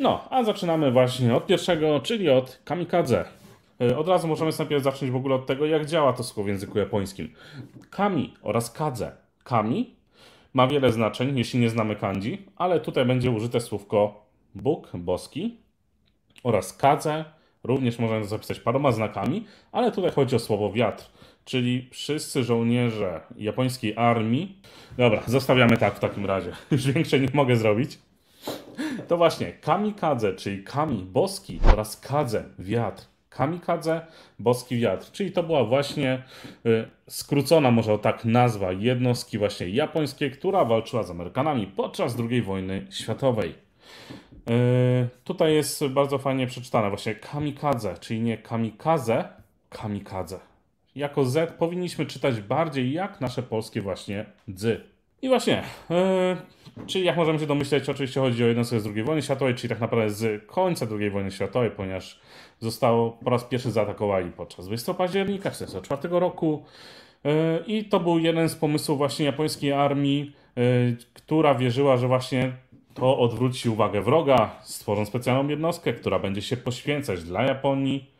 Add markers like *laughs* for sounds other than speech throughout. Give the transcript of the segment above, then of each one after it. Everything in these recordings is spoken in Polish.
No, a zaczynamy właśnie od pierwszego, czyli od kamikadze. E, od razu możemy najpierw zacząć w ogóle od tego, jak działa to słowo w języku japońskim. Kami oraz kadze. Kami ma wiele znaczeń, jeśli nie znamy kanji, ale tutaj będzie użyte słówko Bóg, boski oraz kadze. Również możemy zapisać paroma znakami, ale tutaj chodzi o słowo wiatr, czyli wszyscy żołnierze japońskiej armii. Dobra, zostawiamy tak w takim razie. *laughs* Już większe nie mogę zrobić. To właśnie kamikadze, czyli kami, boski oraz kadze, wiatr. Kamikadze, boski wiatr. Czyli to była właśnie y, skrócona może tak nazwa jednostki właśnie japońskiej, która walczyła z Amerykanami podczas II wojny światowej. Y, tutaj jest bardzo fajnie przeczytane właśnie kamikadze, czyli nie kamikaze, kamikadze. Jako Z powinniśmy czytać bardziej jak nasze polskie właśnie dzy. I właśnie, yy, czyli jak możemy się domyśleć, oczywiście chodzi o jednostkę z II wojny światowej, czyli tak naprawdę z końca II wojny światowej, ponieważ zostało po raz pierwszy zaatakowali podczas 20 października 1944 roku. E, I to był jeden z pomysłów właśnie japońskiej armii, e, która wierzyła, że właśnie to odwróci uwagę wroga, stworzą specjalną jednostkę, która będzie się poświęcać dla Japonii,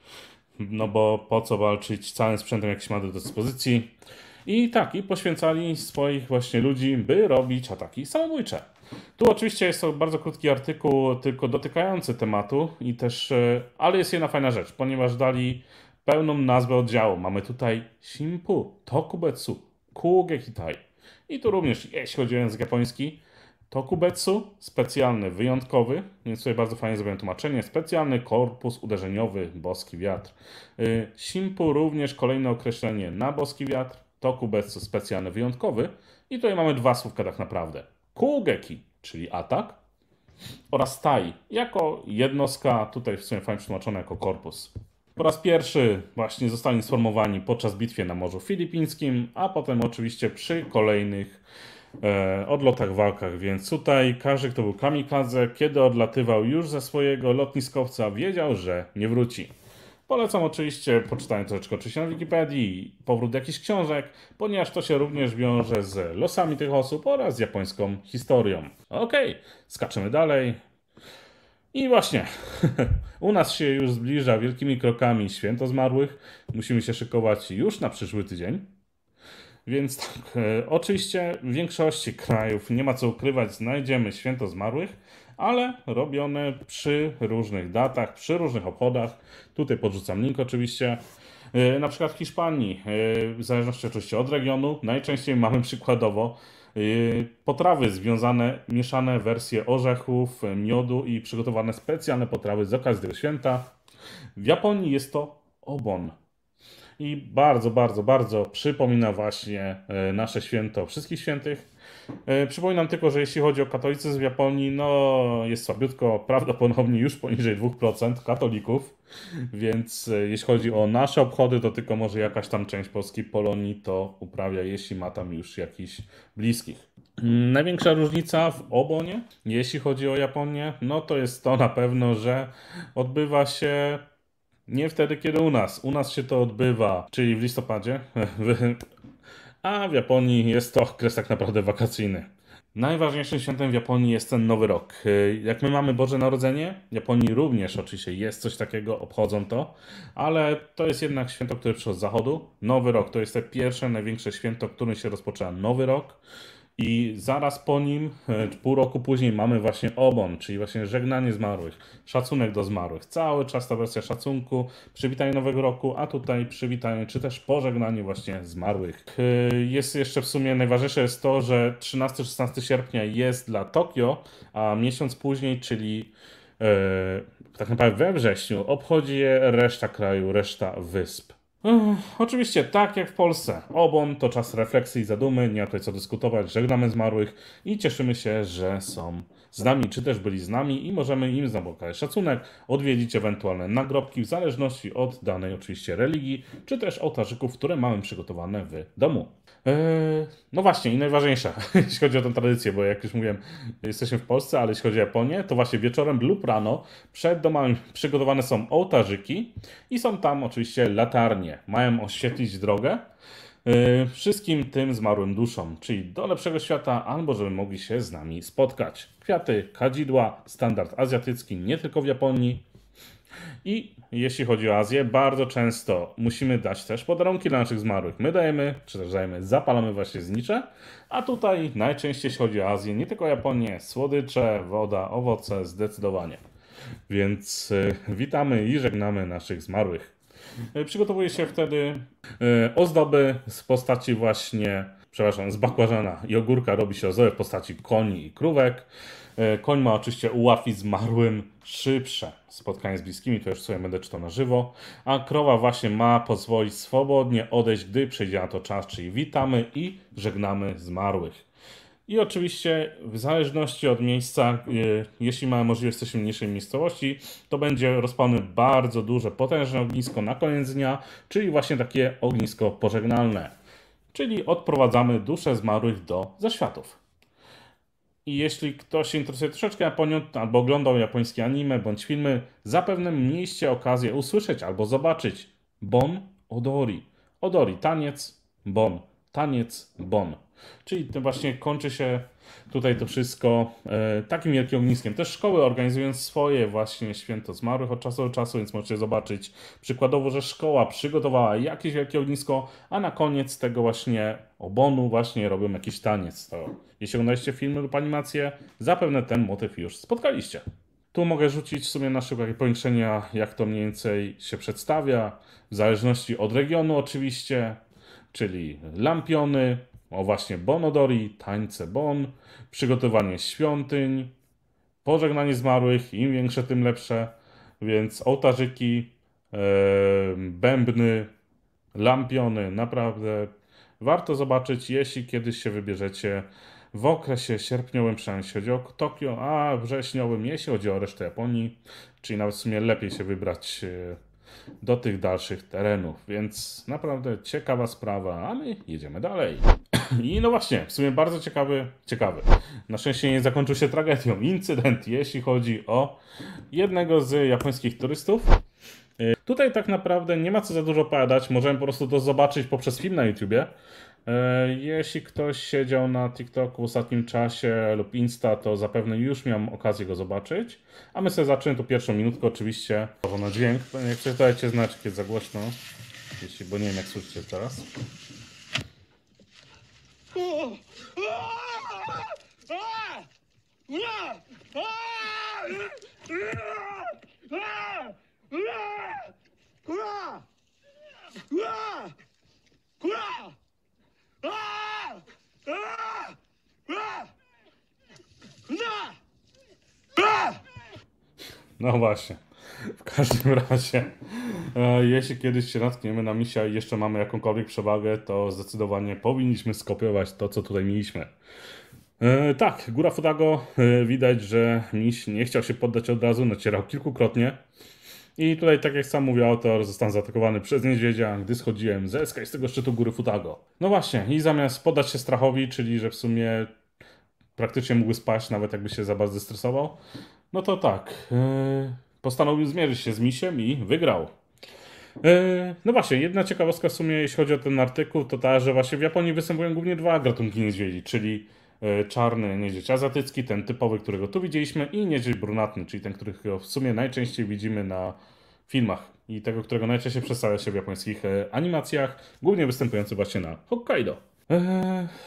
no bo po co walczyć całym sprzętem, jaki ma do dyspozycji. I tak, i poświęcali swoich właśnie ludzi, by robić ataki samobójcze. Tu oczywiście jest to bardzo krótki artykuł, tylko dotykający tematu i też, e, ale jest jedna fajna rzecz, ponieważ dali pełną nazwę oddziału. Mamy tutaj Shimpu, Tokubetsu, Kugekitai. I tu również, jeśli chodzi o język japoński, Tokubetsu, specjalny, wyjątkowy, więc tutaj bardzo fajnie zrobiłem tłumaczenie, specjalny korpus uderzeniowy, boski wiatr. E, Shimpu również kolejne określenie na boski wiatr to kubek specjalny, wyjątkowy. I tutaj mamy dwa słówka tak naprawdę. Kugeki, czyli atak, oraz Tai, jako jednostka, tutaj w sumie fajnie przetłumaczone jako korpus. Po raz pierwszy właśnie zostali sformowani podczas bitwy na Morzu Filipińskim, a potem oczywiście przy kolejnych e, odlotach, walkach. Więc tutaj każdy, kto był kamikadze, kiedy odlatywał już ze swojego lotniskowca, wiedział, że nie wróci. Polecam oczywiście poczytanie troszeczkę oczywiście na Wikipedii, powrót jakichś książek, ponieważ to się również wiąże z losami tych osób oraz z japońską historią. Okej, okay, skaczymy dalej. I właśnie, *laughs* u nas się już zbliża wielkimi krokami święto zmarłych. Musimy się szykować już na przyszły tydzień. Więc tak, e, oczywiście w większości krajów, nie ma co ukrywać, znajdziemy święto zmarłych ale robione przy różnych datach, przy różnych obchodach. Tutaj podrzucam link oczywiście. E, na przykład w Hiszpanii, e, w zależności oczywiście od regionu, najczęściej mamy przykładowo e, potrawy związane, mieszane wersje orzechów, miodu i przygotowane specjalne potrawy z okazji tego święta. W Japonii jest to obon i bardzo, bardzo, bardzo przypomina właśnie e, nasze święto Wszystkich Świętych. E, przypominam tylko, że jeśli chodzi o katolicyzm w Japonii, no jest słabiutko, prawdopodobnie już poniżej 2% katolików, więc e, jeśli chodzi o nasze obchody, to tylko może jakaś tam część polskiej Polonii to uprawia, jeśli ma tam już jakichś bliskich. Mm, największa różnica w obonie, jeśli chodzi o Japonię, no to jest to na pewno, że odbywa się nie wtedy, kiedy u nas. U nas się to odbywa, czyli w listopadzie, *laughs* a w Japonii jest to okres tak naprawdę wakacyjny. Najważniejszym świętem w Japonii jest ten Nowy Rok. Y, jak my mamy Boże Narodzenie, w Japonii również oczywiście jest coś takiego, obchodzą to, ale to jest jednak święto, które przyszło z zachodu. Nowy Rok to jest te pierwsze, największe święto, którym się rozpoczyna Nowy Rok. I zaraz po nim, e, pół roku później, mamy właśnie obon, czyli właśnie żegnanie zmarłych, szacunek do zmarłych. Cały czas ta wersja szacunku, przywitanie nowego roku, a tutaj przywitanie, czy też pożegnanie właśnie zmarłych. E, jest jeszcze w sumie najważniejsze jest to, że 13-16 sierpnia jest dla Tokio, a miesiąc później, czyli e, tak naprawdę we wrześniu, obchodzi je reszta kraju, reszta wysp. Oczywiście, tak jak w Polsce. Obon to czas refleksji i zadumy, nie ma tutaj co dyskutować. Żegnamy zmarłych i cieszymy się, że są z nami, czy też byli z nami i możemy im zamokać szacunek, odwiedzić ewentualne nagrobki w zależności od danej oczywiście religii, czy też ołtarzyków, które mamy przygotowane w domu. E, no właśnie, i najważniejsza, *laughs* jeśli chodzi o tę tradycję, bo jak już mówiłem, jesteśmy w Polsce, ale jeśli chodzi o Japonię, to właśnie wieczorem lub rano przed domami przygotowane są ołtarzyki i są tam oczywiście latarnie. Mają oświetlić drogę e, wszystkim tym zmarłym duszom, czyli do lepszego świata, albo żeby mogli się z nami spotkać. Kwiaty, kadzidła, standard azjatycki nie tylko w Japonii, i jeśli chodzi o Azję, bardzo często musimy dać też podarunki dla naszych zmarłych. My dajemy, czy też dajemy, zapalamy właśnie znicze, a tutaj najczęściej jeśli chodzi o Azję, nie tylko Japonię, słodycze, woda, owoce, zdecydowanie. Więc e, witamy i żegnamy naszych zmarłych. E, Przygotowuje się wtedy e, ozdoby z postaci właśnie przepraszam, z bakłażana i ogórka robi się ozoje w postaci koni i krówek. E, koń ma oczywiście ułatwić zmarłym szybsze spotkanie z bliskimi, to już sobie będę czytał na żywo. A krowa właśnie ma pozwolić swobodnie odejść, gdy przyjdzie na to czas, czyli witamy i żegnamy zmarłych. I oczywiście w zależności od miejsca, e, jeśli mamy możliwość, jesteśmy w mniejszej miejscowości, to będzie rozpalone bardzo duże, potężne ognisko na koniec dnia, czyli właśnie takie ognisko pożegnalne czyli odprowadzamy dusze zmarłych do zaświatów. I jeśli ktoś interesuje troszeczkę Japonią albo oglądał japońskie anime bądź filmy, zapewne mieliście okazję usłyszeć albo zobaczyć Bon Odori. Odori, taniec, bon, taniec, bon. Czyli to właśnie kończy się tutaj to wszystko e, takim wielkim ogniskiem. Też szkoły organizują swoje właśnie święto zmarłych od czasu do czasu, więc możecie zobaczyć przykładowo, że szkoła przygotowała jakieś wielkie ognisko, a na koniec tego właśnie obonu właśnie robią jakiś taniec. To jeśli oglądaliście filmy lub animacje, zapewne ten motyw już spotkaliście. Tu mogę rzucić w sumie na szybkie powiększenia, jak to mniej więcej się przedstawia, w zależności od regionu oczywiście, czyli lampiony, o właśnie Bonodori, tańce Bon, przygotowanie świątyń, pożegnanie zmarłych, im większe, tym lepsze. Więc ołtarzyki, e, bębny, lampiony, naprawdę warto zobaczyć, jeśli kiedyś się wybierzecie w okresie sierpniowym, przynajmniej jeśli chodzi o Tokio, a wrześniowym, jeśli chodzi o resztę Japonii, czyli nawet w sumie lepiej się wybrać e, do tych dalszych terenów. Więc naprawdę ciekawa sprawa, a my jedziemy dalej. I no właśnie, w sumie bardzo ciekawy, ciekawy. Na szczęście nie zakończył się tragedią. Incydent, jeśli chodzi o jednego z japońskich turystów. Y, tutaj tak naprawdę nie ma co za dużo padać, możemy po prostu to zobaczyć poprzez film na YouTubie. E, jeśli ktoś siedział na TikToku w ostatnim czasie lub Insta, to zapewne już miał okazję go zobaczyć. A my sobie zaczynamy tu pierwszą minutkę, oczywiście, na dźwięk. Jak coś dajcie znać, kiedy za głośno, jeśli, bo nie wiem, jak słyszycie teraz. Kura! Kura! No właśnie. W każdym razie, e, jeśli kiedyś się natkniemy na misia i jeszcze mamy jakąkolwiek przewagę, to zdecydowanie powinniśmy skopiować to, co tutaj mieliśmy. E, tak, Góra Fudago, e, widać, że miś nie chciał się poddać od razu, nacierał kilkukrotnie. I tutaj, tak jak sam mówi autor, zostałem zaatakowany przez niedźwiedzia, gdy schodziłem ze z tego szczytu góry Futago. No właśnie, i zamiast podać się strachowi, czyli że w sumie praktycznie mógłby spać, nawet jakby się za bardzo stresował, no to tak, yy, postanowił zmierzyć się z misiem i wygrał. Yy, no właśnie, jedna ciekawostka w sumie, jeśli chodzi o ten artykuł, to ta, że właśnie w Japonii występują głównie dwa gatunki niedźwiedzi, czyli E, czarny niedźwiedź azjatycki, ten typowy, którego tu widzieliśmy, i niedźwiedź brunatny, czyli ten, którego w sumie najczęściej widzimy na filmach i tego, którego najczęściej przedstawia się w japońskich e, animacjach, głównie występujący właśnie na Hokkaido. Eee,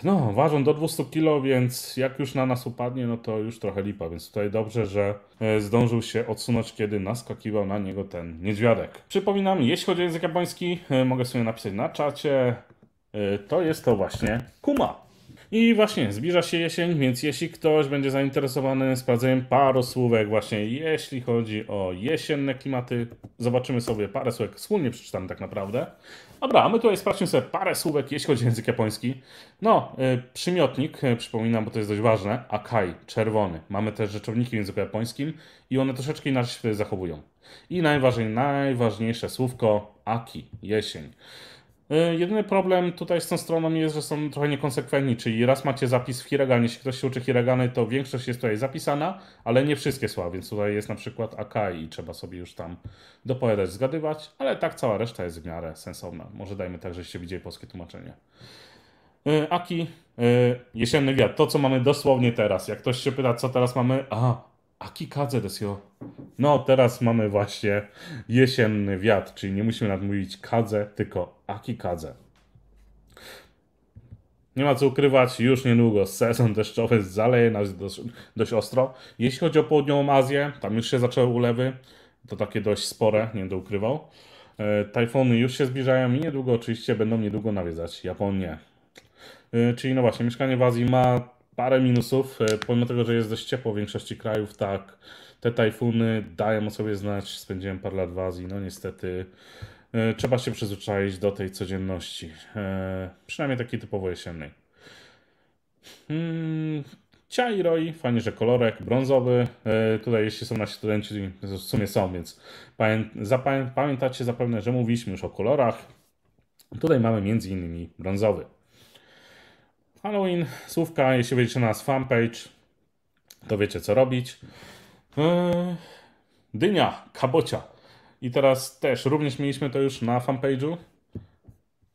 no, ważą do 200 kg, więc jak już na nas upadnie, no to już trochę lipa, więc tutaj dobrze, że e, zdążył się odsunąć, kiedy naskakiwał na niego ten niedźwiadek. Przypominam, jeśli chodzi o język japoński, mogę sobie napisać na czacie, to jest to właśnie kuma. I właśnie zbliża się jesień, więc jeśli ktoś będzie zainteresowany sprawdzeniem paru słówek właśnie jeśli chodzi o jesienne klimaty, zobaczymy sobie parę słówek, wspólnie przeczytamy tak naprawdę. Dobra, a my tutaj sprawdźmy sobie parę słówek, jeśli chodzi o język japoński. No, y, przymiotnik, y, przypominam, bo to jest dość ważne, akai, czerwony. Mamy też rzeczowniki w języku japońskim i one troszeczkę inaczej się zachowują. I najważniejsze, najważniejsze słówko, aki, jesień. Y, jedyny problem tutaj z tą stroną jest, że są trochę niekonsekwentni, czyli raz macie zapis w hiraganie, jeśli ktoś się uczy hiragany, to większość jest tutaj zapisana, ale nie wszystkie słowa, więc tutaj jest na przykład akai i trzeba sobie już tam dopowiadać, zgadywać, ale tak cała reszta jest w miarę sensowna. Może dajmy tak, żeście widzieli polskie tłumaczenie. Y, Aki, y, jesienny wiatr, to co mamy dosłownie teraz. Jak ktoś się pyta, co teraz mamy, aha, Aki kadze desio. No, teraz mamy właśnie jesienny wiatr, czyli nie musimy nadmówić kadze, tylko aki kadze. Nie ma co ukrywać, już niedługo sezon deszczowy zaleje nas dość, dość ostro. Jeśli chodzi o południową Azję, tam już się zaczęły ulewy, to takie dość spore, nie będę ukrywał. E, tajfony już się zbliżają i niedługo oczywiście będą niedługo nawiedzać Japonię. E, czyli no właśnie, mieszkanie w Azji ma parę minusów, e, pomimo tego, że jest dość ciepło w większości krajów, tak, te tajfuny dają o sobie znać. Spędziłem parę lat w Azji, no niestety e, trzeba się przyzwyczaić do tej codzienności, e, przynajmniej takiej typowo jesiennej. Hmm, Ciao i Roy, fajnie, że kolorek brązowy. tutaj, jeśli są nasi studenci, w sumie są, więc pamiętacie zapewne, że mówiliśmy już o kolorach. Tutaj mamy między innymi brązowy. Halloween, słówka, jeśli wejdziecie na nas fanpage, to wiecie co robić. E, dynia, kabocia. I teraz też, również mieliśmy to już na fanpage'u.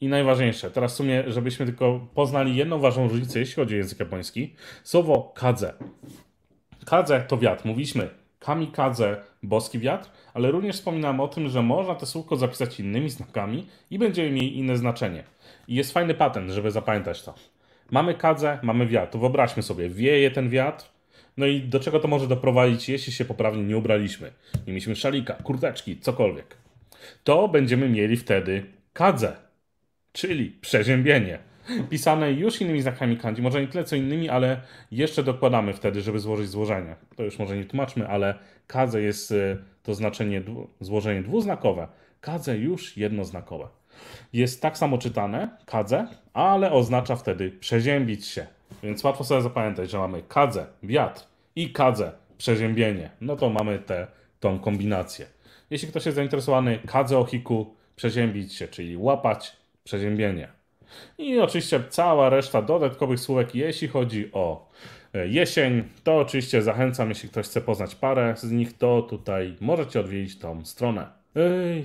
I najważniejsze, teraz w sumie, żebyśmy tylko poznali jedną ważną różnicę, jeśli chodzi o język japoński. Słowo kadze. Kadze to wiatr, mówiliśmy kamikadze, boski wiatr, ale również wspominam o tym, że można to słówko zapisać innymi znakami i będziemy mieli inne znaczenie. I jest fajny patent, żeby zapamiętać to. Mamy kadzę, mamy wiatr. To wyobraźmy sobie, wieje ten wiatr, no i do czego to może doprowadzić, jeśli się poprawnie nie ubraliśmy? Nie mieliśmy szalika, kurteczki, cokolwiek. To będziemy mieli wtedy kadzę, czyli przeziębienie. Pisane już innymi znakami kanji, może nie tyle co innymi, ale jeszcze dokładamy wtedy, żeby złożyć złożenie. To już może nie tłumaczmy, ale kadze jest y, to znaczenie, złożenie dwuznakowe, kadze już jednoznakowe jest tak samo czytane, kadze, ale oznacza wtedy przeziębić się. Więc łatwo sobie zapamiętać, że mamy kadze, wiatr i kadze, przeziębienie. No to mamy tę tą kombinację. Jeśli ktoś jest zainteresowany kadze ohiku, przeziębić się, czyli łapać przeziębienie. I oczywiście cała reszta dodatkowych słówek, jeśli chodzi o e, jesień, to oczywiście zachęcam, jeśli ktoś chce poznać parę z nich, to tutaj możecie odwiedzić tą stronę.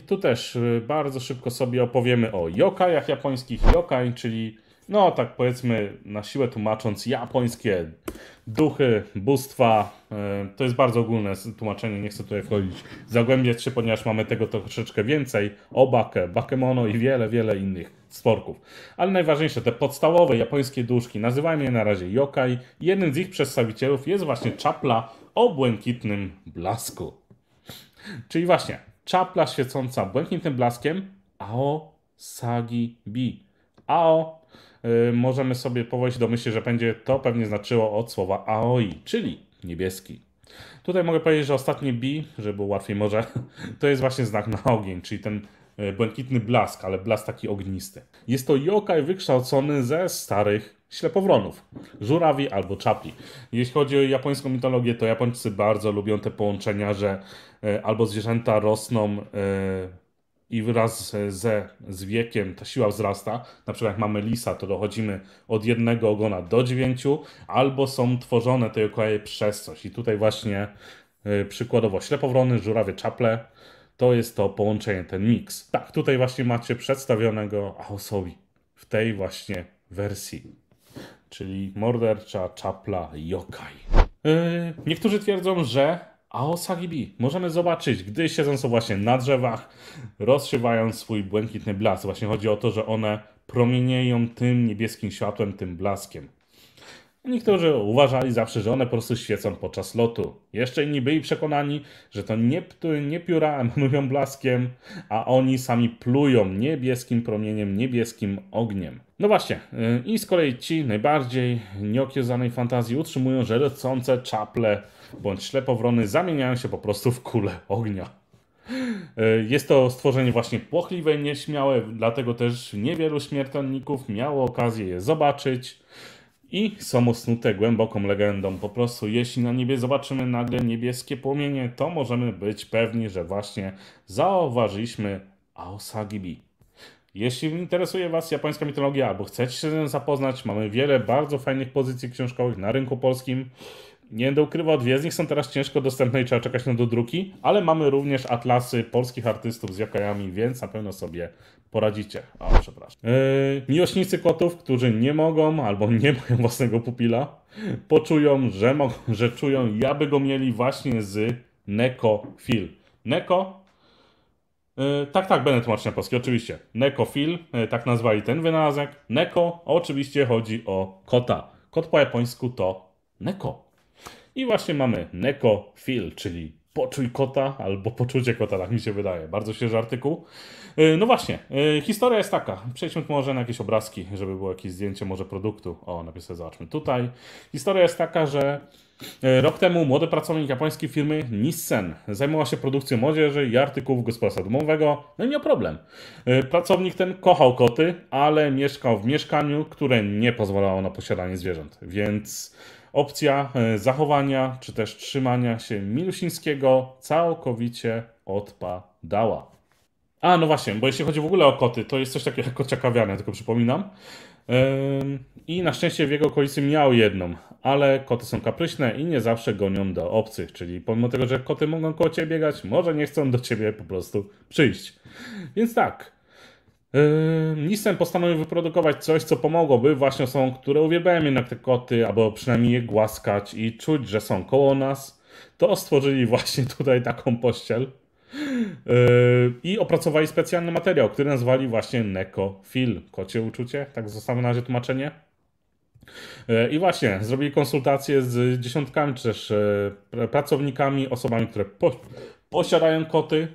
Tu też y, bardzo szybko sobie opowiemy o yokajach japońskich. Yokaj, czyli no tak powiedzmy na siłę tłumacząc japońskie duchy, bóstwa. Y, to jest bardzo ogólne tłumaczenie, nie chcę tutaj wchodzić, zagłębiać się, ponieważ mamy tego troszeczkę więcej. Obakę, bakemono i wiele, wiele innych stworków. Ale najważniejsze, te podstawowe japońskie duszki, nazywajmy je na razie yokaj. Jeden z ich przedstawicielów jest właśnie czapla o błękitnym blasku. Czyli właśnie, czapla świecąca błękitnym blaskiem Ao Sagi Bi. Ao yy, możemy sobie do myśli, że będzie to pewnie znaczyło od słowa Aoi, czyli niebieski. Tutaj mogę powiedzieć, że ostatnie bi, żeby było łatwiej może, *laughs* to jest właśnie znak na ogień, czyli ten y, błękitny blask, ale blask taki ognisty. Jest to yokai wykształcony ze starych ślepowronów, żurawi albo czapli. Jeśli chodzi o japońską mitologię, to Japończycy bardzo lubią te połączenia, że e, albo zwierzęta rosną e, i wraz ze, z wiekiem ta siła wzrasta. Na przykład jak mamy lisa, to dochodzimy od jednego ogona do dziewięciu, albo są tworzone te okoje przez coś. I tutaj właśnie e, przykładowo ślepowrony, żurawie, czaple, to jest to połączenie, ten miks. Tak, tutaj właśnie macie przedstawionego Aosobi w tej właśnie wersji czyli mordercza czapla yokai. Yy, niektórzy twierdzą, że Aosagibi możemy zobaczyć, gdy siedzą są właśnie na drzewach, rozszywają swój błękitny blask. Właśnie chodzi o to, że one promienieją tym niebieskim światłem, tym blaskiem. Niektórzy uważali zawsze, że one po prostu świecą podczas lotu. Jeszcze inni byli przekonani, że to nie, nie pióra emanują blaskiem, a oni sami plują niebieskim promieniem, niebieskim ogniem. No właśnie, y, i z kolei ci najbardziej nieokiełzanej fantazji utrzymują, że lecące czaple bądź ślepowrony zamieniają się po prostu w kule ognia. Y, jest to stworzenie właśnie płochliwe i nieśmiałe, dlatego też niewielu śmiertelników miało okazję je zobaczyć i są osnute głęboką legendą. Po prostu, jeśli na niebie zobaczymy nagle niebieskie płomienie, to możemy być pewni, że właśnie zauważyliśmy Aosagibi. Jeśli interesuje Was japońska mitologia albo chcecie się z nią zapoznać, mamy wiele bardzo fajnych pozycji książkowych na rynku polskim. Nie będę ukrywał, dwie z nich są teraz ciężko dostępne i trzeba czekać na dodruki, ale mamy również atlasy polskich artystów z jakajami, więc na pewno sobie poradzicie. O, przepraszam. Yy, miłośnicy kotów, którzy nie mogą albo nie *laughs* mają własnego pupila, poczują, że, mogą, *laughs* że czują, jaby go mieli właśnie z neko Nekofil. Neko yy, tak, tak, będę tłumaczył na polski, oczywiście. Neko Nekofil, yy, tak nazwali ten wynalazek. Neko, oczywiście chodzi o kota. Kot po japońsku to neko. I właśnie mamy Neko Feel, czyli poczuj kota albo poczucie kota, tak mi się wydaje. Bardzo świeży artykuł. Y, no właśnie, y, historia jest taka. Przejdźmy może na jakieś obrazki, żeby było jakieś zdjęcie może produktu. O, napisę zobaczmy tutaj. Historia jest taka, że y, Rok temu młody pracownik japońskiej firmy Nissen zajmował się produkcją młodzieży i artykułów gospodarstwa domowego. No i miał problem. Pracownik ten kochał koty, ale mieszkał w mieszkaniu, które nie pozwalało na posiadanie zwierząt. Więc opcja e, zachowania czy też trzymania się Milusińskiego całkowicie odpadała. A, no właśnie, bo jeśli chodzi w ogóle o koty, to jest coś takiego jak kocia kawiarnia, tylko przypominam. I na szczęście w jego okolicy miał jedną, ale koty są kapryśne i nie zawsze gonią do obcych, czyli pomimo tego, że koty mogą koło ciebie biegać, może nie chcą do ciebie po prostu przyjść. Więc tak, Nissan postanowił wyprodukować coś, co pomogłoby właśnie osobom, które uwielbiają jednak te koty, albo przynajmniej je głaskać i czuć, że są koło nas. To stworzyli właśnie *laughs* tutaj taką pościel i opracowali specjalny materiał, który nazwali właśnie neko-fil, kocie uczucie, tak zostało na razie tłumaczenie. I właśnie, zrobili konsultacje z dziesiątkami czy też e, pracownikami, osobami, które posiadają koty,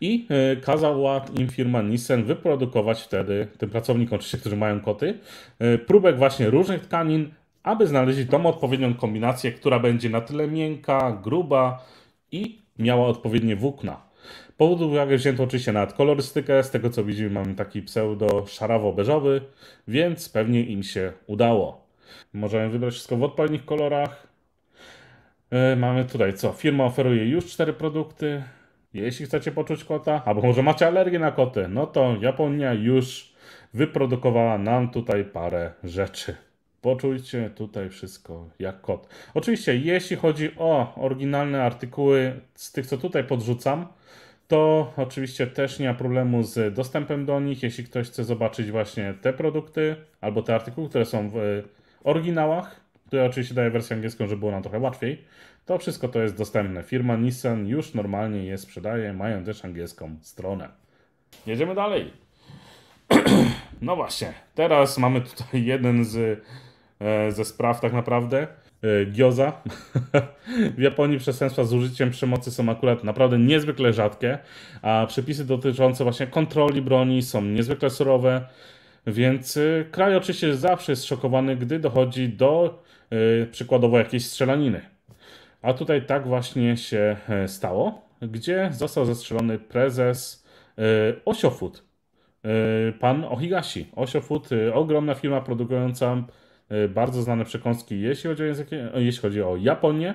i e, kazała im firma Nissen wyprodukować wtedy tym pracownikom, oczywiście, którzy mają koty, e, próbek właśnie różnych tkanin, aby znaleźć tą odpowiednią kombinację, która będzie na tyle miękka, gruba i miała odpowiednie włókna. Powód uwagę wzięto oczywiście nad kolorystykę, z tego co widzimy mamy taki pseudo szarawo-beżowy, więc pewnie im się udało. Możemy wybrać wszystko w odpowiednich kolorach. E, mamy tutaj co? Firma oferuje już cztery produkty. Jeśli chcecie poczuć kota, albo może macie alergię na koty, no to Japonia już wyprodukowała nam tutaj parę rzeczy. Poczujcie tutaj wszystko jak kot. Oczywiście, jeśli chodzi o oryginalne artykuły z tych, co tutaj podrzucam, to oczywiście też nie ma problemu z dostępem do nich. Jeśli ktoś chce zobaczyć właśnie te produkty albo te artykuły, które są w oryginałach, to ja oczywiście daję wersję angielską, żeby było nam trochę łatwiej. To wszystko to jest dostępne. Firma Nissan już normalnie je sprzedaje, mają też angielską stronę. Jedziemy dalej. *clears throat* No właśnie, teraz mamy tutaj jeden z, e, ze spraw tak naprawdę. E, Gioza. *laughs* w Japonii przestępstwa z użyciem przemocy są akurat naprawdę niezwykle rzadkie, a przepisy dotyczące właśnie kontroli broni są niezwykle surowe, więc e, kraj oczywiście zawsze jest szokowany, gdy dochodzi do przykładowo jakiejś strzelaniny. A tutaj tak właśnie się e, stało, gdzie został zastrzelony prezes e, Osiofood, e, pan Ohigashi. Osiofood, ogromna firma produkująca bardzo znane przekąski, jeśli chodzi o, język, jeśli chodzi o Japonię.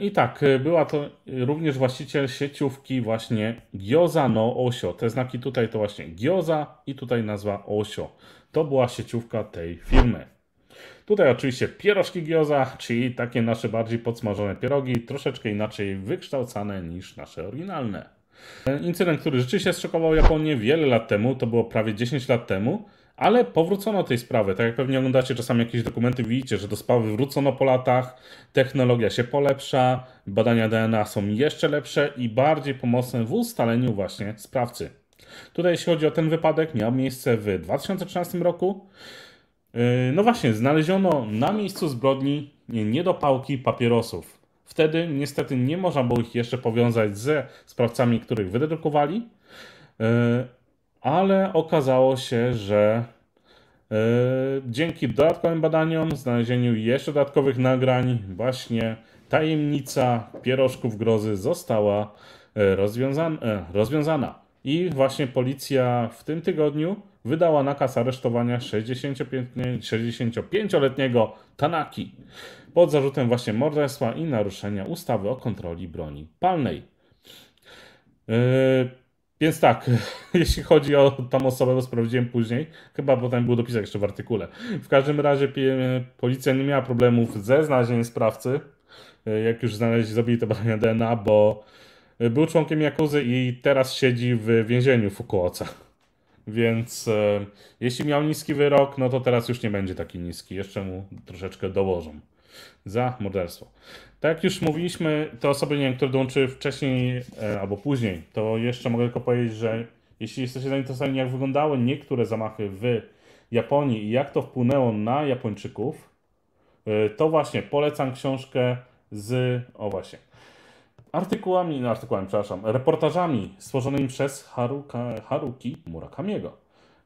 I tak, była to również właściciel sieciówki właśnie Gioza no Osio. Te znaki tutaj to właśnie Gyoza i tutaj nazwa Osio. To była sieciówka tej firmy. Tutaj oczywiście pierożki gioza, czyli takie nasze bardziej podsmażone pierogi, troszeczkę inaczej wykształcane niż nasze oryginalne. Incydent, który rzeczywiście zszokował Japonię wiele lat temu, to było prawie 10 lat temu, ale powrócono tej sprawy. Tak jak pewnie oglądacie czasami jakieś dokumenty, widzicie, że do sprawy wrócono po latach, technologia się polepsza, badania DNA są jeszcze lepsze i bardziej pomocne w ustaleniu właśnie sprawcy. Tutaj jeśli chodzi o ten wypadek, miał miejsce w 2013 roku. Yy, no właśnie, znaleziono na miejscu zbrodni niedopałki papierosów. Wtedy niestety nie można było ich jeszcze powiązać ze sprawcami, których wydedukowali, yy, ale okazało się, że yy, dzięki dodatkowym badaniom, znalezieniu jeszcze dodatkowych nagrań, właśnie tajemnica pierożków grozy została rozwiązana. rozwiązana. I właśnie policja w tym tygodniu wydała nakaz aresztowania 65-letniego Tanaki pod zarzutem właśnie morderstwa i naruszenia ustawy o kontroli broni palnej. Yy, więc tak, *laughs* jeśli chodzi o tą osobę, bo sprawdziłem później, chyba potem był dopisek jeszcze w artykule. W każdym razie policja nie miała problemów ze znalezieniem sprawcy, yy, jak już znaleźli, zrobili te badania DNA, bo yy, był członkiem Jakuzy i teraz siedzi w więzieniu w Fukuoce. Więc e, jeśli miał niski wyrok, no to teraz już nie będzie taki niski. Jeszcze mu troszeczkę dołożą za morderstwo. Tak jak już mówiliśmy, te osoby, nie wiem, które dołączyły wcześniej e, albo później, to jeszcze mogę tylko powiedzieć, że jeśli jesteście zainteresowani, jak wyglądały niektóre zamachy w Japonii i jak to wpłynęło na Japończyków, e, to właśnie polecam książkę z, o właśnie, artykułami, no artykułami, przepraszam, reportażami stworzonymi przez Haruka, Haruki Murakamiego.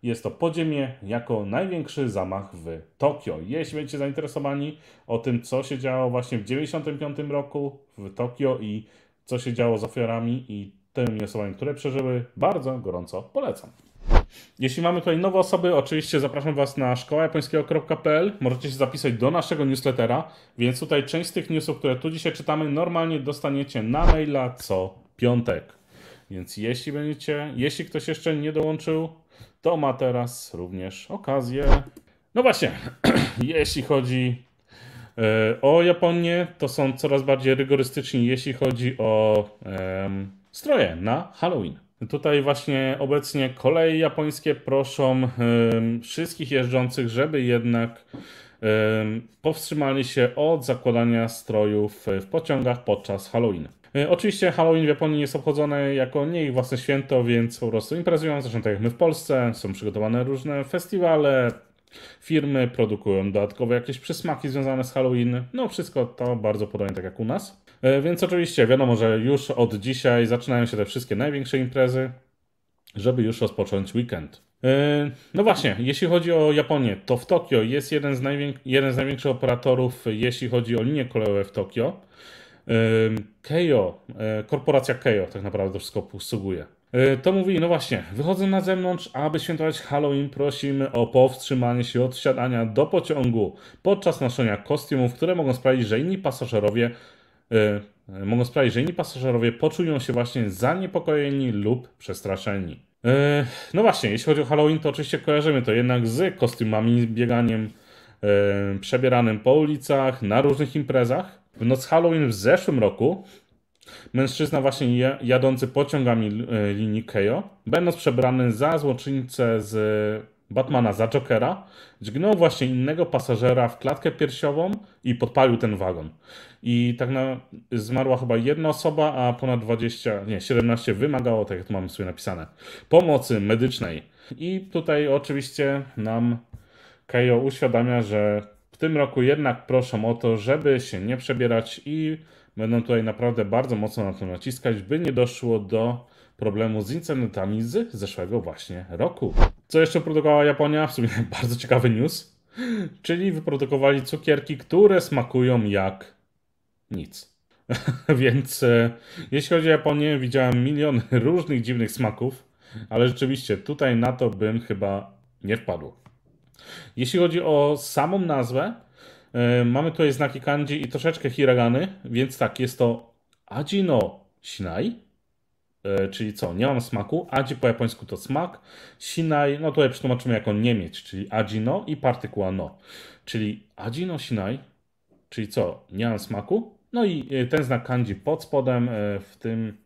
Jest to podziemie jako największy zamach w Tokio. Jeśli będziecie zainteresowani o tym, co się działo właśnie w 1995 roku w Tokio i co się działo z ofiarami i tymi osobami, które przeżyły, bardzo gorąco polecam. Jeśli mamy tutaj nowe osoby, oczywiście zapraszam Was na szkołajapońskiego.pl. Możecie się zapisać do naszego newslettera, więc tutaj część z tych newsów, które tu dzisiaj czytamy, normalnie dostaniecie na maila co piątek. Więc jeśli będziecie, jeśli ktoś jeszcze nie dołączył, to ma teraz również okazję. No właśnie, *clears throat* jeśli chodzi e, o Japonię, to są coraz bardziej rygorystyczni, jeśli chodzi o um, stroje na Halloween. Tutaj właśnie obecnie koleje japońskie proszą wszystkich jeżdżących, żeby jednak powstrzymali się od zakładania strojów w pociągach podczas Halloween. Y, oczywiście Halloween w Japonii jest obchodzone jako nie ich własne święto, więc po prostu imprezują, zresztą tak jak my w Polsce, są przygotowane różne festiwale, Firmy produkują dodatkowo jakieś przysmaki związane z Halloween. No, wszystko to bardzo podobnie tak jak u nas. E, więc oczywiście wiadomo, że już od dzisiaj zaczynają się te wszystkie największe imprezy, żeby już rozpocząć weekend. E, no właśnie, jeśli chodzi o Japonię, to w Tokio jest jeden z, jeden z największych operatorów, jeśli chodzi o linie kolejowe w Tokio. E, Keio, korporacja Keio tak naprawdę wszystko obsługuje. E, to mówi, no właśnie, wychodzę na zewnątrz, aby świętować Halloween, prosimy o powstrzymanie się od wsiadania do pociągu podczas noszenia kostiumów, które mogą sprawić, że inni pasażerowie yy, mogą sprawić, że inni pasażerowie poczują się właśnie zaniepokojeni lub przestraszeni. Yy, no właśnie, jeśli chodzi o Halloween, to oczywiście kojarzymy to jednak z kostiumami, bieganiem yy, przebieranym po ulicach, na różnych imprezach. W noc Halloween w zeszłym roku Mężczyzna właśnie jadący pociągami e, linii Keio, będąc przebrany za złoczyńcę z Batmana, za Jokera, dźgnął właśnie innego pasażera w klatkę piersiową i podpalił ten wagon. I tak na, zmarła chyba jedna osoba, a ponad 20, nie, 17 wymagało, tak jak to mamy sobie napisane, pomocy medycznej. I tutaj oczywiście nam Keio uświadamia, że w tym roku jednak proszą o to, żeby się nie przebierać i Będą tutaj naprawdę bardzo mocno na to naciskać, by nie doszło do problemu z incydentami z zeszłego właśnie roku. Co jeszcze produkowała Japonia? W sumie *laughs* bardzo ciekawy news. Czyli wyprodukowali cukierki, które smakują jak nic. *laughs* Więc e, jeśli chodzi o Japonię, widziałem miliony *laughs* różnych dziwnych smaków, ale rzeczywiście tutaj na to bym chyba nie wpadł. Jeśli chodzi o samą nazwę, E, mamy tutaj znaki kanji i troszeczkę hiragany, więc tak, jest to Aji no Shinai, e, czyli co, nie mam smaku. Aji po japońsku to smak, Shinai, no tutaj przetłumaczymy jako nie mieć, czyli Aji no i partykuła no. Czyli Aji no Shinai, czyli co, nie mam smaku. No i e, ten znak kanji pod spodem, w tym,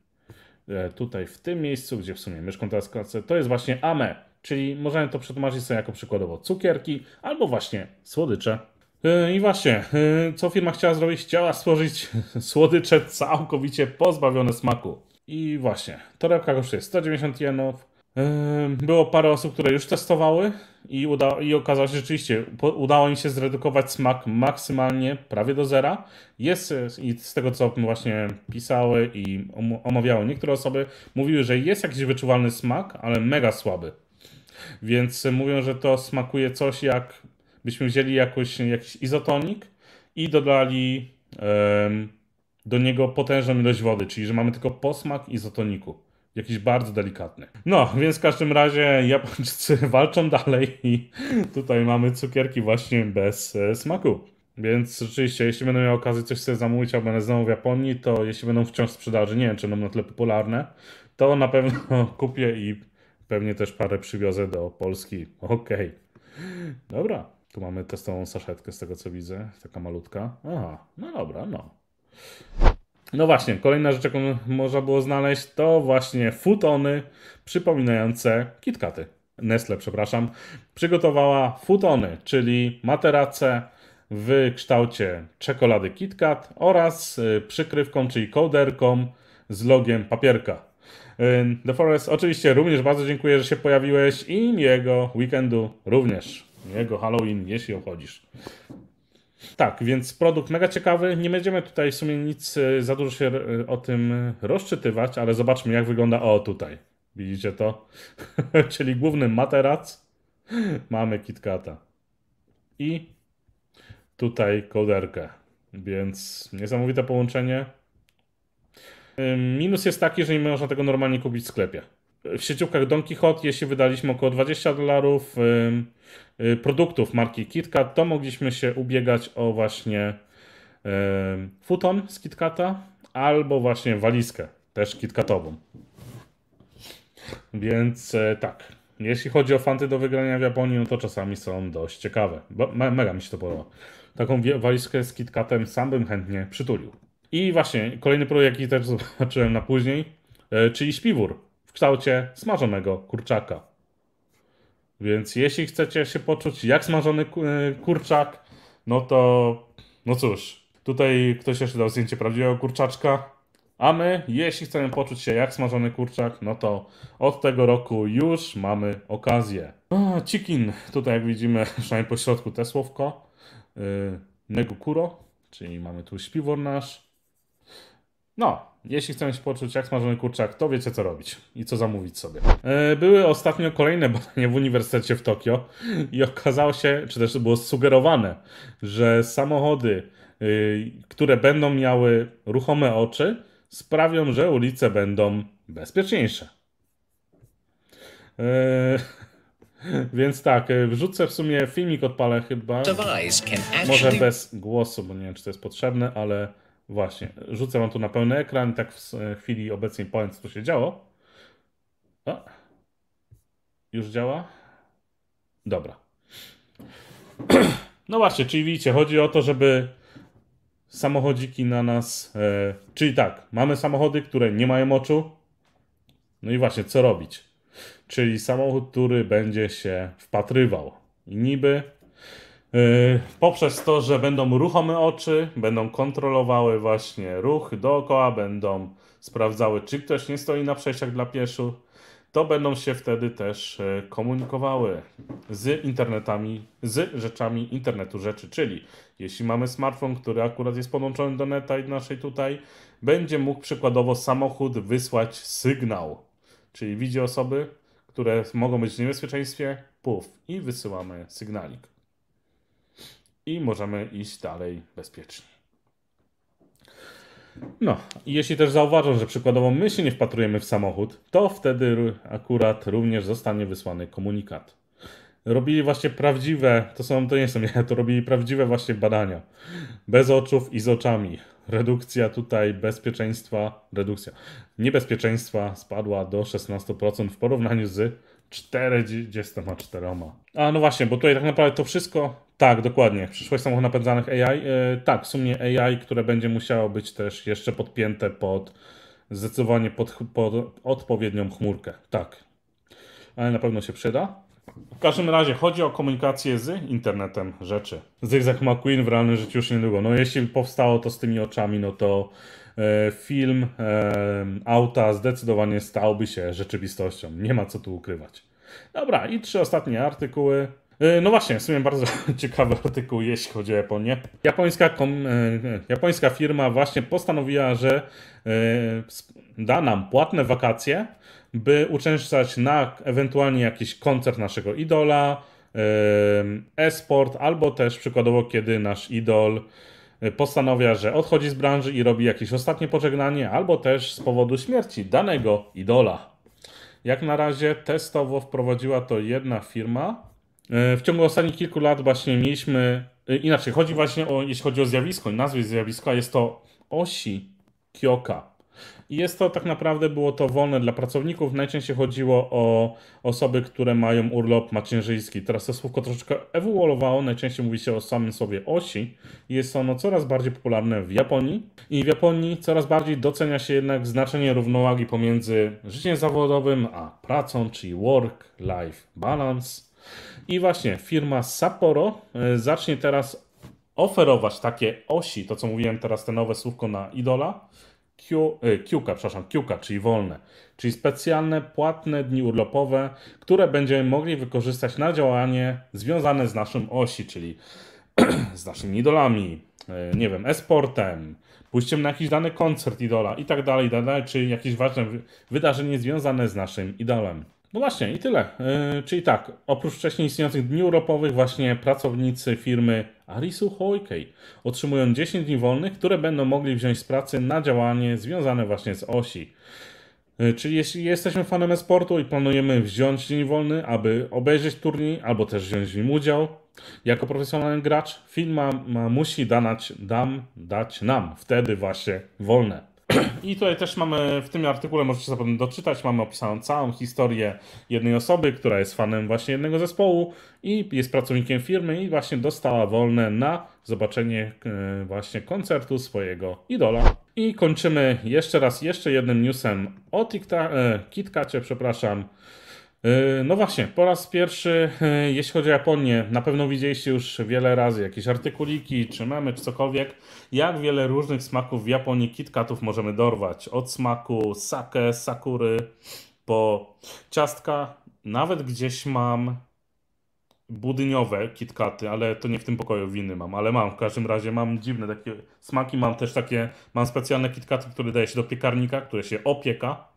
tutaj w tym miejscu, gdzie w sumie mieszkam teraz klasę, to jest właśnie ame, czyli możemy to przetłumaczyć sobie jako przykładowo cukierki albo właśnie słodycze. E, I właśnie, e, co firma chciała zrobić? Chciała stworzyć *laughs* słodycze całkowicie pozbawione smaku. I właśnie, torebka kosztuje 190 jenów. E, było parę osób, które już testowały i, uda- i okazało się, że rzeczywiście udało im się zredukować smak maksymalnie, prawie do zera. Jest, i z tego co właśnie pisały i omawiały niektóre osoby, mówiły, że jest jakiś wyczuwalny smak, ale mega słaby. Więc mówią, że to smakuje coś jak byśmy wzięli jakoś, jakiś izotonik i dodali do niego potężną ilość wody, czyli że mamy tylko posmak izotoniku. Jakiś bardzo delikatny. No, więc w każdym razie Japończycy *laughs* walczą dalej i tutaj mamy cukierki właśnie bez e, smaku. Więc rzeczywiście, jeśli będę miał okazję coś sobie zamówić, a będę znowu w Japonii, to jeśli będą wciąż sprzedaży, nie wiem czy będą na tyle popularne, to na pewno *laughs* kupię i pewnie też parę przywiozę do Polski. Okej. Okay. Dobra. Tu mamy testową saszetkę, z tego co widzę, taka malutka. Aha, no dobra, no. No właśnie, kolejna rzecz, jaką można było znaleźć, to właśnie futony przypominające kitkaty. Nestle, przepraszam, przygotowała futony, czyli materace w kształcie czekolady KitKat oraz y, przykrywką, czyli kołderką z logiem papierka. Y, The Forest, oczywiście również bardzo dziękuję, że się pojawiłeś i jego weekendu również. Jego Halloween, jeśli obchodzisz. Tak, więc produkt mega ciekawy. Nie będziemy tutaj w sumie nic e, za dużo się e, o tym rozczytywać, ale zobaczmy jak wygląda o tutaj. Widzicie to? *laughs* Czyli główny materac. Mamy KitKata. I tutaj koderkę. Więc niesamowite połączenie. Minus jest taki, że nie można tego normalnie kupić w sklepie w sieciówkach Don Quixote, jeśli wydaliśmy około 20 dolarów y, produktów marki KitKat, to mogliśmy się ubiegać o właśnie futon z KitKata albo właśnie walizkę, też KitKatową. Więc e, tak, jeśli chodzi o fanty do wygrania w Japonii, no to czasami są dość ciekawe. Me mega mi się to podoba. Taką walizkę z KitKatem sam bym chętnie przytulił. I właśnie, kolejny projekt, jaki też *laughs* zobaczyłem na później, e, czyli śpiwór w kształcie smażonego kurczaka. Więc jeśli chcecie się poczuć jak smażony e, kurczak, no to no cóż, tutaj ktoś jeszcze dał zdjęcie prawdziwego kurczaczka. A my, jeśli chcemy poczuć się jak smażony kurczak, no to od tego roku już mamy okazję. O, chicken, tutaj jak widzimy, *laughs* przynajmniej po środku te słowko. Yy, negukuro, czyli mamy tu śpiwór nasz. No, jeśli chcemy się poczuć jak smażony kurczak, to wiecie co robić i co zamówić sobie. E, były ostatnio kolejne *laughs* badania w Uniwersytecie w Tokio i okazało się, czy też było sugerowane, że samochody, y, które będą miały ruchome oczy, sprawią, że ulice będą bezpieczniejsze. E, *laughs* więc tak, e, wrzucę w sumie filmik, odpalę chyba. Może bez głosu, bo nie wiem, czy to jest potrzebne, ale Właśnie. Rzucę wam tu na pełny ekran, tak w chwili obecnej powiem, co tu się działo. O. Już działa? Dobra. *clears throat* No właśnie, czyli widzicie, chodzi o to, żeby samochodziki na nas. E, czyli tak, mamy samochody, które nie mają oczu. No i właśnie, co robić? Czyli samochód, który będzie się wpatrywał. I niby Yy, poprzez to, że będą ruchome oczy, będą kontrolowały właśnie ruch dookoła, będą sprawdzały, czy ktoś nie stoi na przejściach dla pieszych, to będą się wtedy też e, komunikowały z internetami, z rzeczami internetu rzeczy, czyli jeśli mamy smartfon, który akurat jest podłączony do neta i naszej tutaj, będzie mógł przykładowo samochód wysłać sygnał, czyli widzi osoby, które mogą być w niebezpieczeństwie, puf i wysyłamy sygnalik i możemy iść dalej bezpiecznie. No, i jeśli też zauważą, że przykładowo my się nie wpatrujemy w samochód, to wtedy akurat również zostanie wysłany komunikat. Robili właśnie prawdziwe, to są, to nie są ja, *laughs* to robili prawdziwe właśnie badania. Bez oczów i z oczami. Redukcja tutaj bezpieczeństwa, redukcja niebezpieczeństwa spadła do 16% w porównaniu z 44. A no właśnie, bo tutaj tak naprawdę to wszystko tak, dokładnie. Przyszłość samochodów napędzanych AI. E, tak, w sumie AI, które będzie musiało być też jeszcze podpięte pod zdecydowanie pod, pod odpowiednią chmurkę. Tak. Ale na pewno się przyda. W każdym razie chodzi o komunikację z internetem rzeczy. Zygzak McQueen w realnym życiu już niedługo. No jeśli powstało to z tymi oczami, no to e, film e, auta zdecydowanie stałby się rzeczywistością. Nie ma co tu ukrywać. Dobra, i trzy ostatnie artykuły. E, no właśnie, w sumie bardzo *laughs* ciekawy artykuł, jeśli chodzi o Japonię. Japońska, kom, e, japońska firma właśnie postanowiła, że e, da nam płatne wakacje, by uczęszczać na ewentualnie jakiś koncert naszego idola, e-sport, albo też przykładowo, kiedy nasz idol postanawia, że odchodzi z branży i robi jakieś ostatnie pożegnanie, albo też z powodu śmierci danego idola. Jak na razie testowo wprowadziła to jedna firma, E, w ciągu ostatnich kilku lat właśnie mieliśmy, e, inaczej, chodzi właśnie o, jeśli chodzi o zjawisko, nazwę zjawiska, jest to osi Kyoka. I jest to tak naprawdę, było to wolne dla pracowników, najczęściej chodziło o osoby, które mają urlop macierzyński. Teraz to słówko troszeczkę ewoluowało, najczęściej mówi się o samym sobie osi. Jest ono coraz bardziej popularne w Japonii i w Japonii coraz bardziej docenia się jednak znaczenie równowagi pomiędzy życiem zawodowym a pracą, czyli work-life balance. I właśnie firma Sapporo e, zacznie teraz oferować takie osi, to co mówiłem teraz, te nowe słówko na idola, Q, e, przepraszam, kiuka, czyli wolne, czyli specjalne płatne dni urlopowe, które będziemy mogli wykorzystać na działanie związane z naszym osi, czyli *clears throat* z naszymi idolami, e, nie wiem, esportem, pójściem na jakiś dany koncert idola i tak dalej, tak czyli jakieś ważne wydarzenie związane z naszym idolem. No właśnie, i tyle. Yy, czyli tak, oprócz wcześniej istniejących dni urlopowych, właśnie pracownicy firmy Arisu Hojkej otrzymują 10 dni wolnych, które będą mogli wziąć z pracy na działanie związane właśnie z osi. E, czyli jeśli jesteśmy fanem sportu i planujemy wziąć dzień wolny, aby obejrzeć turniej albo też wziąć w nim udział, jako profesjonalny gracz, firma ma, musi danać, dam, dać nam wtedy właśnie wolne. I tutaj też mamy, w tym artykule możecie zapewne doczytać, mamy opisaną całą historię jednej osoby, która jest fanem właśnie jednego zespołu i jest pracownikiem firmy i właśnie dostała wolne na zobaczenie e, właśnie koncertu swojego idola. I kończymy jeszcze raz, jeszcze jednym newsem o TikTok, e, KitKacie, przepraszam. Yy, no właśnie, po raz pierwszy, yy, jeśli chodzi o Japonię, na pewno widzieliście już wiele razy jakieś artykuliki, czy memy, czy cokolwiek, jak wiele różnych smaków w Japonii KitKatów możemy dorwać. Od smaku sake, sakury, po ciastka, nawet gdzieś mam budyniowe KitKaty, ale to nie w tym pokoju, winy mam, ale mam, w każdym razie mam dziwne takie smaki, mam też takie, mam specjalne KitKaty, które daje się do piekarnika, które się opieka,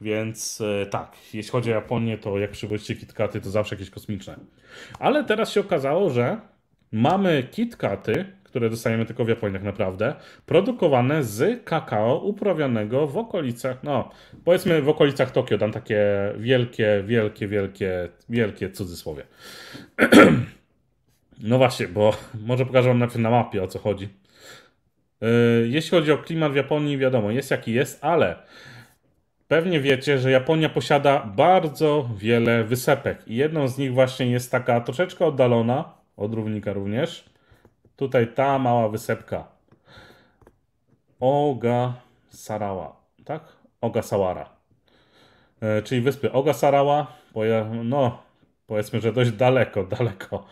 więc e, tak, jeśli chodzi o Japonię, to jak przywoźcie KitKaty, to zawsze jakieś kosmiczne. Ale teraz się okazało, że mamy KitKaty, które dostajemy tylko w Japonii tak naprawdę, produkowane z kakao uprawianego w okolicach, no powiedzmy w okolicach Tokio, dam takie wielkie, wielkie, wielkie, wielkie cudzysłowie. *clears throat* No właśnie, bo może pokażę wam najpierw na mapie o co chodzi. E, jeśli chodzi o klimat w Japonii, wiadomo, jest jaki jest, ale Pewnie wiecie, że Japonia posiada bardzo wiele wysepek i jedną z nich właśnie jest taka troszeczkę oddalona od równika również. Tutaj ta mała wysepka. Ogasarawa, tak? Ogasawara. E, czyli wyspy Ogasarawa, no powiedzmy, że dość daleko, *laughs* daleko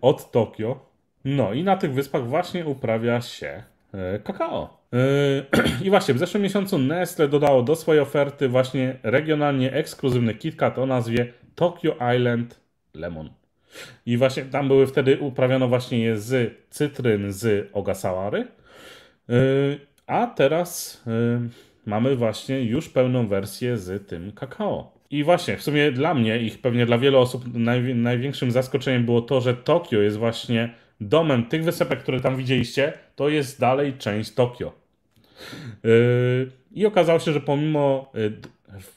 od Tokio. No i na tych wyspach właśnie uprawia się E, kakao. E, *clears throat* I właśnie, w zeszłym miesiącu Nestle dodało do swojej oferty właśnie regionalnie ekskluzywny KitKat o nazwie Tokyo Island Lemon. I właśnie tam były wtedy uprawiano właśnie je z cytryn z Ogasawary. E, a teraz mamy właśnie już pełną wersję z tym kakao. I właśnie, w sumie dla mnie i pewnie dla wielu osób naj, największym zaskoczeniem było to, że Tokio jest właśnie domem tych wysepek, które tam widzieliście, to jest dalej część Tokio. Yy, I okazało się, że pomimo y,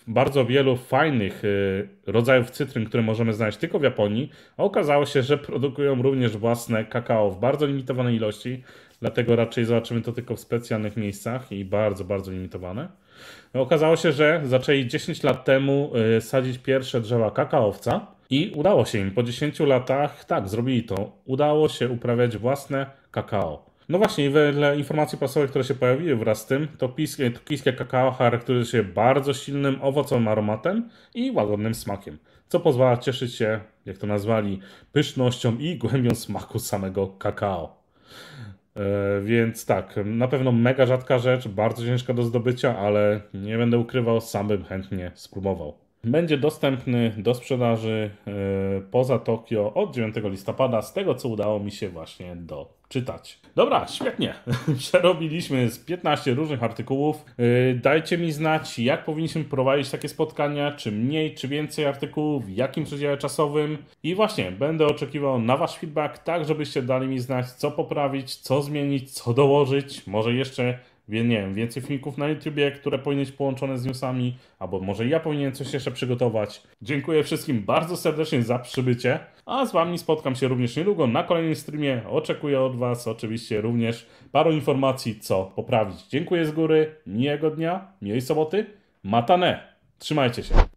bardzo wielu fajnych y, rodzajów cytryn, które możemy znaleźć tylko w Japonii, okazało się, że produkują również własne kakao w bardzo limitowanej ilości, dlatego raczej zobaczymy to tylko w specjalnych miejscach i bardzo, bardzo limitowane. Okazało się, że zaczęli 10 lat temu y, sadzić pierwsze drzewa kakaowca i udało się im. Po 10 latach, tak, zrobili to. Udało się uprawiać własne kakao. No właśnie, wedle informacji prasowych, które się pojawiły wraz z tym, to piskie kakao charakteryzuje się bardzo silnym owocowym aromatem i łagodnym smakiem, co pozwala cieszyć się, jak to nazwali, pysznością i głębią smaku samego kakao. E, więc tak, na pewno mega rzadka rzecz, bardzo ciężka do zdobycia, ale nie będę ukrywał, sam bym chętnie spróbował będzie dostępny do sprzedaży e, poza Tokio od 9 listopada, z tego co udało mi się właśnie doczytać. Dobra, świetnie. *laughs* Przerobiliśmy z 15 różnych artykułów. E, dajcie mi znać, jak powinniśmy prowadzić takie spotkania, czy mniej, czy więcej artykułów, w jakim przedziale czasowym. I właśnie, będę oczekiwał na Wasz feedback, tak żebyście dali mi znać, co poprawić, co zmienić, co dołożyć, może jeszcze nie wiem, więcej filmików na YouTubie, które powinny być połączone z newsami, albo może ja powinienem coś jeszcze przygotować. Dziękuję wszystkim bardzo serdecznie za przybycie, a z Wami spotkam się również niedługo na kolejnym streamie. Oczekuję od Was oczywiście również paru informacji, co poprawić. Dziękuję z góry, miłego dnia, miłej soboty, matane, trzymajcie się.